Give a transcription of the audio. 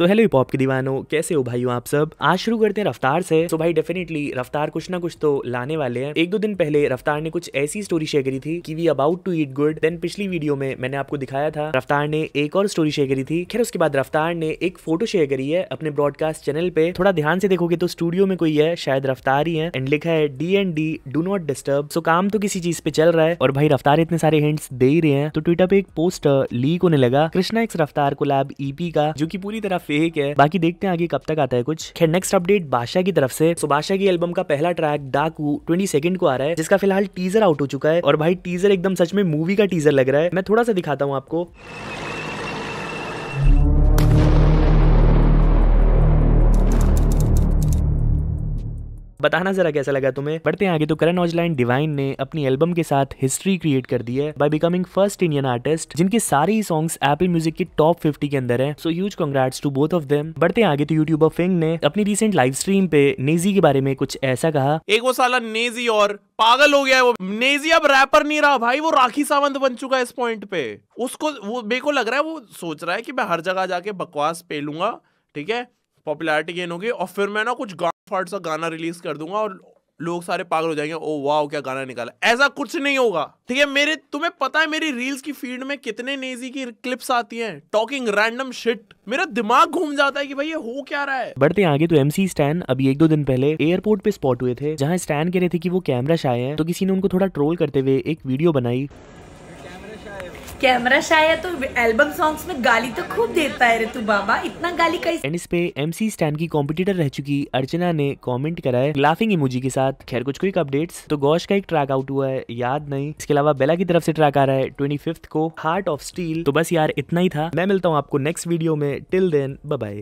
so hello hip hop के दीवानों कैसे हो भाइयों आप सब आज शुरू करते हैं रफ्तार से सो so भाई डेफिनेटली रफ्तार कुछ ना कुछ तो लाने वाले हैं एक दो दिन पहले रफ्तार ने कुछ ऐसी स्टोरी शेयर करी थी कि we about to eat good then पिछली वीडियो में मैंने आपको दिखाया था रफ्तार ने एक और स्टोरी शेयर करी थी खैर उसके बाद रफ्तार ने एक फोटो शेयर करी है अपने ब्रॉडकास्ट चैनल पे थोड़ा ध्यान से देखोगे तो स्टूडियो में कोई है शायद रफ्तार ही है एंड लिखा है D and D do not disturb so काम तो किसी चीज पे चल रहा है और भाई रफ्तार इतने सारे हिंट्स दे ही रहे हैं तो ट्विटर पे एक पोस्ट लीक uh, होने लगा कृष्णा एक्स रफ्तार को लैब ईपी का जो की पूरी तरह फेक है बाकी देखते हैं आगे कब तक आता है कुछ खैर नेक्स्ट अपडेट बादशाह की तरफ से तो बादशाह की एल्बम का पहला ट्रैक डाकू ट्वेंटी सेकंड को आ रहा है जिसका फिलहाल टीजर आउट हो चुका है और भाई टीजर एकदम सच में मूवी का टीजर लग रहा है मैं थोड़ा सा दिखाता हूँ आपको बताना जरा कैसा लगा तुम्हें बढ़ते हैं आगे तो करण ऑजलाइन डिवाइन ने अपनी एल्बम के साथ हिस्ट्री क्रिएट कर दी है by becoming first Indian artist जिनके सारे ही सॉन्ग्स एपल म्यूजिक की टॉप फिफ्टी के अंदर है so huge congrats to both of them बढ़ते हैं आगे तो यूट्यूबर फिंग ने अपनी रिसेंट लाइव स्ट्रीम पे नेजी के बारे में कुछ ऐसा कहा एक वो साला नेजी और पागल हो गया है वो नेजी अब रैपर नहीं रहा भाई वो राखी सावंत बन चुका है इस पॉइंट पे उसको वो मेरे को लग रहा है वो सोच रहा है कि मैं हर जगह जाके बकवास पे लूंगा ठीक है पॉपुलैरिटी गेन होगी और फिर मैं ना कुछ गा फट सा गाना रिलीज कर दूंगा और लोग सारे पागल हो जाएंगे ओ वाह क्या गाना निकाला ऐसा कुछ नहीं होगा ठीक है मेरे तुम्हें पता है मेरी रील्स की फील्ड में कितने नेजी की क्लिप्स आती हैं टॉकिंग रैंडम शिट मेरा दिमाग घूम जाता है कि भाई ये हो क्या रहा है बढ़ते आगे तो एमसी स्टैन अभी एक दो दिन पहले एयरपोर्ट पे स्पॉट हुए थे जहाँ स्टैन कह रहे थे कि वो कैमरा शाये हैं तो किसी ने उनको थोड़ा ट्रोल करते हुए एक वीडियो बनाई कैमरा शायद तो एल्बम सॉन्ग्स में गाली तो खूब देता है रितु बाबा इतना गाली कैसे एंड इस पे एमसी स्टैंड की कॉम्पिटिटर रह चुकी अर्चना ने कॉमेंट करा है लाफिंग इमोजी के साथ खैर कुछ क्विक अपडेट्स तो गौश का एक ट्रैक आउट हुआ है याद नहीं इसके अलावा बेला की तरफ से ट्रैक आ रहा है ट्वेंटी को हार्ट ऑफ स्टील तो बस यार इतना ही था मैं मिलता हूँ आपको नेक्स्ट वीडियो में टिल देन बाय